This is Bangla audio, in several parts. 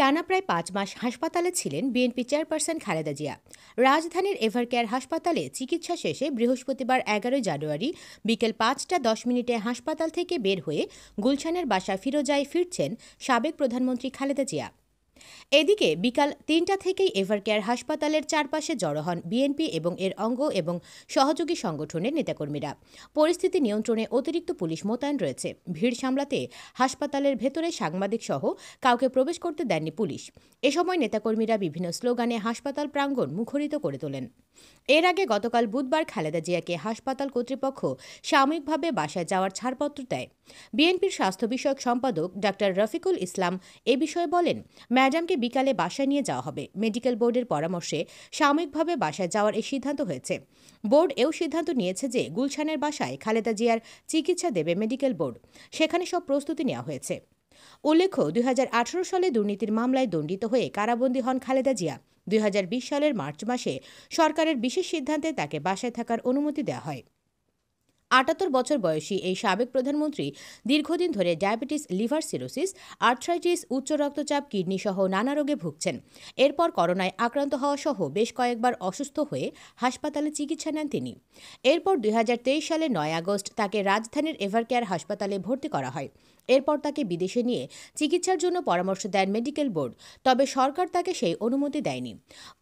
টানা প্রায় পাঁচ মাস হাসপাতালে ছিলেন বিএনপি চেয়ারপারসন খালেদা জিয়া রাজধানীর এভারকেয়ার হাসপাতালে চিকিৎসা শেষে বৃহস্পতিবার এগারোই জানুয়ারি বিকেল পাঁচটা দশ মিনিটে হাসপাতাল থেকে বের হয়ে গুলশানের বাসা ফিরোজায় ফিরছেন সাবেক প্রধানমন্ত্রী খালেদা জিয়া এদিকে বিকাল তিনটা থেকেই এভারকেয়ার হাসপাতালের চারপাশে জড়ো হন বিএনপি এবং এর অঙ্গ এবং সহযোগী সংগঠনের নেতাকর্মীরা পরিস্থিতি নিয়ন্ত্রণে অতিরিক্ত পুলিশ মোতায়েন রয়েছে ভিড় সামলাতে হাসপাতালের ভেতরে সাংবাদিক সহ কাউকে প্রবেশ করতে দেননি পুলিশ এ সময় নেতাকর্মীরা বিভিন্ন স্লোগানে হাসপাতাল প্রাঙ্গণ মুখরিত করে তোলেন এর আগে গতকাল বুধবার খালেদা জিয়াকে হাসপাতাল কর্তৃপক্ষ সাময়িকভাবে বাসায় যাওয়ার ছাড়পত্র দেয় বিএনপির স্বাস্থ্য বিষয়ক সম্পাদক ডা রফিকুল ইসলাম এ বিষয়ে বলেন ম্যাডামকে বিকালে বাসায় নিয়ে যাওয়া হবে মেডিকেল বোর্ডের পরামর্শে সাময়িকভাবে বাসায় যাওয়ার এই সিদ্ধান্ত হয়েছে বোর্ড এও সিদ্ধান্ত নিয়েছে যে গুলশানের বাসায় খালেদা জিয়ার চিকিৎসা দেবে মেডিকেল বোর্ড সেখানে সব প্রস্তুতি নেওয়া হয়েছে উল্লেখ্য দুই সালে দুর্নীতির মামলায় দণ্ডিত হয়ে কারাবন্দী হন খালেদা জিয়া দুই সালের মার্চ মাসে সরকারের বিশেষ সিদ্ধান্তে তাকে বাসায় থাকার অনুমতি দেওয়া হয় আটাত্তর বছর বয়সী এই সাবেক প্রধানমন্ত্রী দীর্ঘদিন ধরে ডায়াবেটিস লিভার সিরোসিস আর্থ্রাইটিস উচ্চ রক্তচাপ কিডনি সহ নানা রোগে ভুগছেন এরপর করোনায় আক্রান্ত হওয়া সহ বেশ কয়েকবার অসুস্থ হয়ে হাসপাতালে চিকিৎসা নেন তিনি এরপর দুই সালে নয় আগস্ট তাকে রাজধানীর এভারকেয়ার হাসপাতালে ভর্তি করা হয় এরপর তাকে বিদেশে নিয়ে চিকিৎসার জন্য পরামর্শ দেন মেডিকেল বোর্ড তবে সরকার তাকে সেই অনুমতি দেয়নি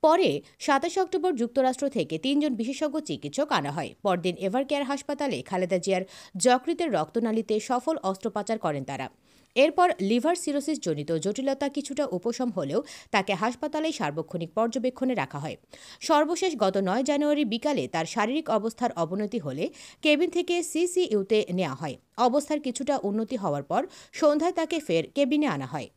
পরে সাতাশ অক্টোবর যুক্তরাষ্ট্র থেকে তিনজন বিশেষজ্ঞ চিকিৎসক আনা হয় পরদিন এভারকেয়ার হাসপাতালে সালে খালেদা জিয়ার যকৃতের রক্তনালীতে সফল অস্ত্রোপচার করেন তারা এরপর লিভার সিরোসিস জনিত জটিলতা কিছুটা উপশম হলেও তাকে হাসপাতালে সার্বক্ষণিক পর্যবেক্ষণে রাখা হয় সর্বশেষ গত নয় জানুয়ারি বিকালে তার শারীরিক অবস্থার অবনতি হলে কেবিন থেকে সিসিইউতে নেওয়া হয় অবস্থার কিছুটা উন্নতি হওয়ার পর সন্ধ্যায় তাকে ফের কেবিনে আনা হয়